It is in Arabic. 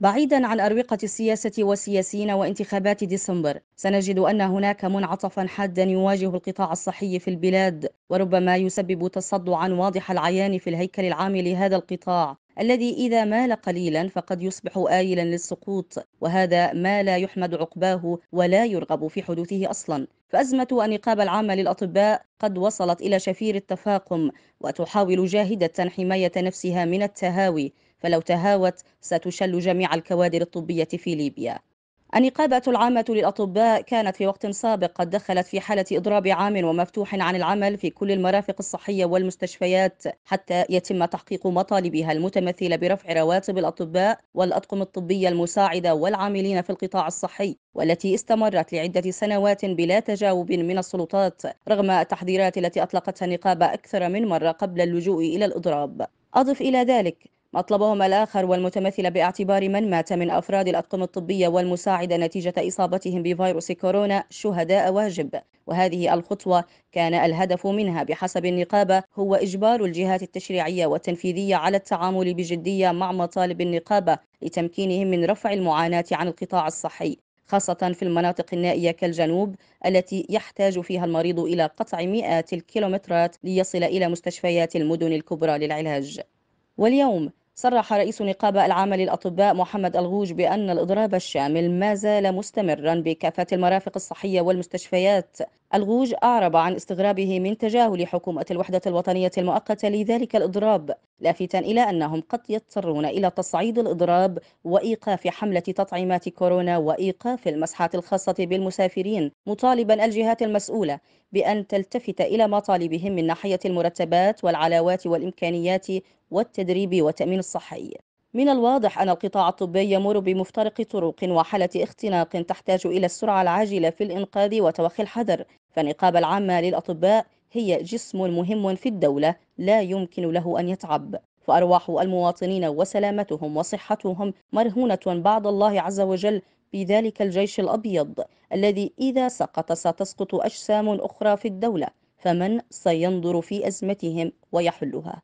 بعيدا عن أروقة السياسة والسياسيين وانتخابات ديسمبر سنجد أن هناك منعطفا حادا يواجه القطاع الصحي في البلاد وربما يسبب تصدعا واضح العيان في الهيكل العام لهذا القطاع الذي إذا مال قليلا فقد يصبح آيلا للسقوط وهذا ما لا يحمد عقباه ولا يرغب في حدوثه أصلا فأزمة النقابة العامة للأطباء قد وصلت إلى شفير التفاقم وتحاول جاهدة حماية نفسها من التهاوي فلو تهاوت ستشل جميع الكوادر الطبية في ليبيا النقابة العامة للأطباء كانت في وقت سابق قد دخلت في حالة إضراب عام ومفتوح عن العمل في كل المرافق الصحية والمستشفيات حتى يتم تحقيق مطالبها المتمثلة برفع رواتب الأطباء والأطقم الطبية المساعدة والعاملين في القطاع الصحي والتي استمرت لعدة سنوات بلا تجاوب من السلطات رغم التحذيرات التي أطلقتها النقابة أكثر من مرة قبل اللجوء إلى الإضراب أضف إلى ذلك مطلبهم الآخر والمتمثل باعتبار من مات من أفراد الأطقم الطبية والمساعدة نتيجة إصابتهم بفيروس كورونا شهداء واجب وهذه الخطوة كان الهدف منها بحسب النقابة هو إجبار الجهات التشريعية والتنفيذية على التعامل بجدية مع مطالب النقابة لتمكينهم من رفع المعاناة عن القطاع الصحي خاصة في المناطق النائية كالجنوب التي يحتاج فيها المريض إلى قطع مئات الكيلومترات ليصل إلى مستشفيات المدن الكبرى للعلاج واليوم صرح رئيس نقابة العامة للأطباء محمد الغوج بأن الإضراب الشامل ما زال مستمرا بكافة المرافق الصحية والمستشفيات الغوج أعرب عن استغرابه من تجاهل حكومة الوحدة الوطنية المؤقتة لذلك الإضراب لافتا إلى أنهم قد يضطرون إلى تصعيد الإضراب وإيقاف حملة تطعيمات كورونا وإيقاف المسحات الخاصة بالمسافرين مطالبا الجهات المسؤولة بأن تلتفت إلى مطالبهم من ناحية المرتبات والعلاوات والإمكانيات والتدريب والتأمين الصحي من الواضح أن القطاع الطبي يمر بمفترق طرق وحالة اختناق تحتاج إلى السرعة العاجلة في الإنقاذ وتوخي الحذر فالنقابة العامة للأطباء هي جسم مهم في الدولة لا يمكن له أن يتعب فأرواح المواطنين وسلامتهم وصحتهم مرهونة بعد الله عز وجل بذلك الجيش الأبيض الذي إذا سقط ستسقط أجسام أخرى في الدولة فمن سينظر في أزمتهم ويحلها